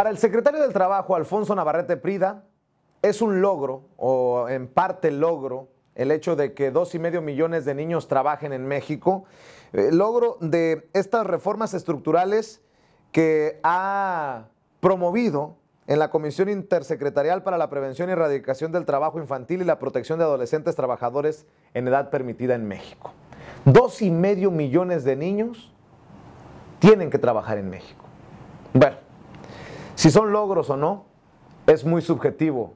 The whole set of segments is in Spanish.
Para el secretario del Trabajo, Alfonso Navarrete Prida, es un logro, o en parte logro, el hecho de que dos y medio millones de niños trabajen en México, eh, logro de estas reformas estructurales que ha promovido en la Comisión Intersecretarial para la Prevención y Erradicación del Trabajo Infantil y la Protección de Adolescentes Trabajadores en Edad Permitida en México. Dos y medio millones de niños tienen que trabajar en México. Bueno, si son logros o no, es muy subjetivo,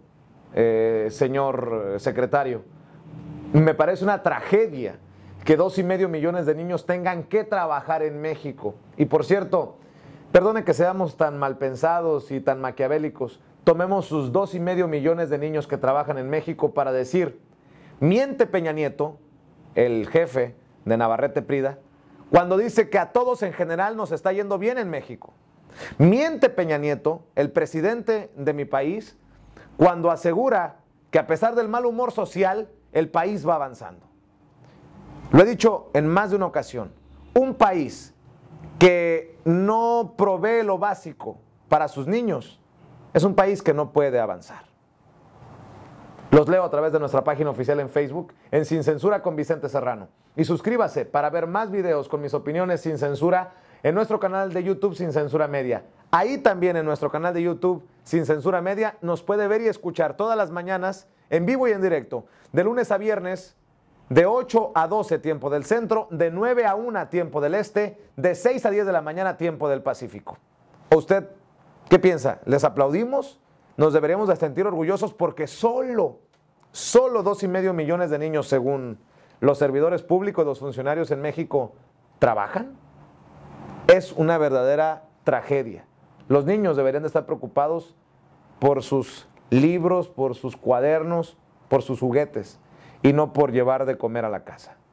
eh, señor eh, secretario. Me parece una tragedia que dos y medio millones de niños tengan que trabajar en México. Y por cierto, perdone que seamos tan mal pensados y tan maquiavélicos, tomemos sus dos y medio millones de niños que trabajan en México para decir, miente Peña Nieto, el jefe de Navarrete Prida, cuando dice que a todos en general nos está yendo bien en México. Miente Peña Nieto, el presidente de mi país, cuando asegura que a pesar del mal humor social, el país va avanzando. Lo he dicho en más de una ocasión, un país que no provee lo básico para sus niños es un país que no puede avanzar. Los leo a través de nuestra página oficial en Facebook, en Sin Censura con Vicente Serrano. Y suscríbase para ver más videos con mis opiniones sin censura en nuestro canal de YouTube Sin Censura Media. Ahí también en nuestro canal de YouTube Sin Censura Media nos puede ver y escuchar todas las mañanas en vivo y en directo, de lunes a viernes, de 8 a 12 tiempo del centro, de 9 a 1 tiempo del este, de 6 a 10 de la mañana tiempo del Pacífico. usted qué piensa? ¿Les aplaudimos? Nos deberíamos de sentir orgullosos porque solo, solo dos y medio millones de niños, según los servidores públicos, los funcionarios en México, trabajan es una verdadera tragedia. Los niños deberían de estar preocupados por sus libros, por sus cuadernos, por sus juguetes y no por llevar de comer a la casa.